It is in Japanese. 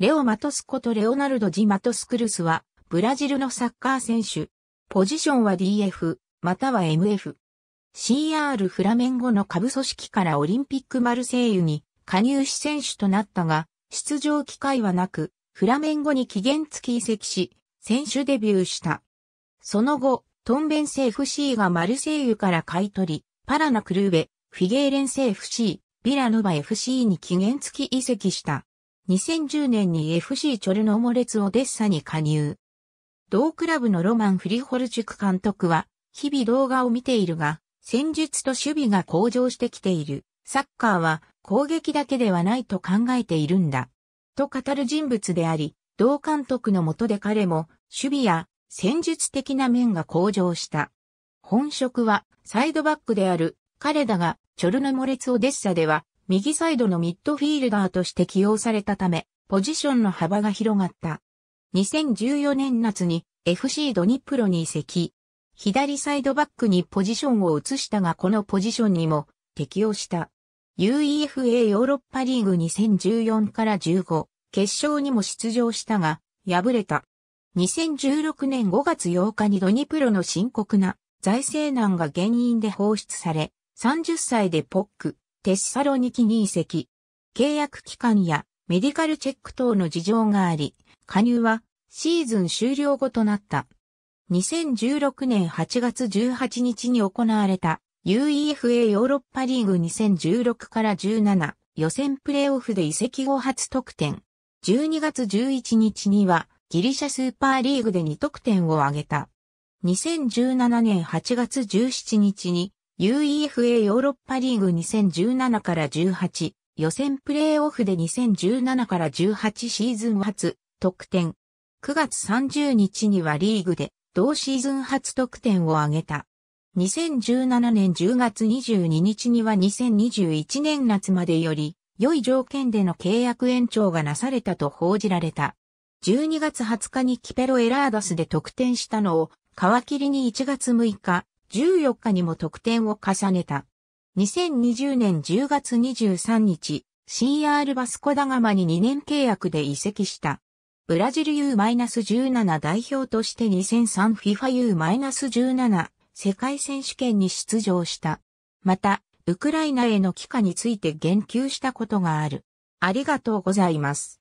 レオ・マトスコとレオナルド・ジ・マトスクルスは、ブラジルのサッカー選手。ポジションは DF、または MF。CR フラメンゴの下部組織からオリンピックマルセイユに加入し選手となったが、出場機会はなく、フラメンゴに期限付き移籍し、選手デビューした。その後、トンベンセ FC がマルセイユから買い取り、パラナクルーベ、フィゲーレンセ FC、ビラノバ FC に期限付き移籍した。2010年に FC チョルノモレツオデッサに加入。同クラブのロマン・フリホルチュク監督は、日々動画を見ているが、戦術と守備が向上してきている。サッカーは攻撃だけではないと考えているんだ。と語る人物であり、同監督のもとで彼も、守備や戦術的な面が向上した。本職はサイドバックである彼だが、チョルノモレツオデッサでは右サイドのミッドフィールダーとして起用されたため、ポジションの幅が広がった。2014年夏に FC ドニプロに移籍。左サイドバックにポジションを移したがこのポジションにも適応した。UEFA ヨーロッパリーグ2014から15決勝にも出場したが敗れた。2016年5月8日にドニプロの深刻な財政難が原因で放出され、30歳でポック、テッサロニキに移籍。契約期間やメディカルチェック等の事情があり、加入はシーズン終了後となった。2016年8月18日に行われた UEFA ヨーロッパリーグ2016から17予選プレーオフで移籍後初得点。12月11日にはギリシャスーパーリーグで2得点を挙げた。2017年8月17日に UEFA ヨーロッパリーグ2017から18予選プレーオフで2017から18シーズン初得点。9月30日にはリーグで同シーズン初得点を挙げた。2017年10月22日には2021年夏までより良い条件での契約延長がなされたと報じられた。12月20日にキペロエラーダスで得点したのを皮切りに1月6日、14日にも得点を重ねた。2020年10月23日、CR バスコダガマに2年契約で移籍した。ブラジル U-17 代表として 2003FIFA U-17 世界選手権に出場した。また、ウクライナへの帰化について言及したことがある。ありがとうございます。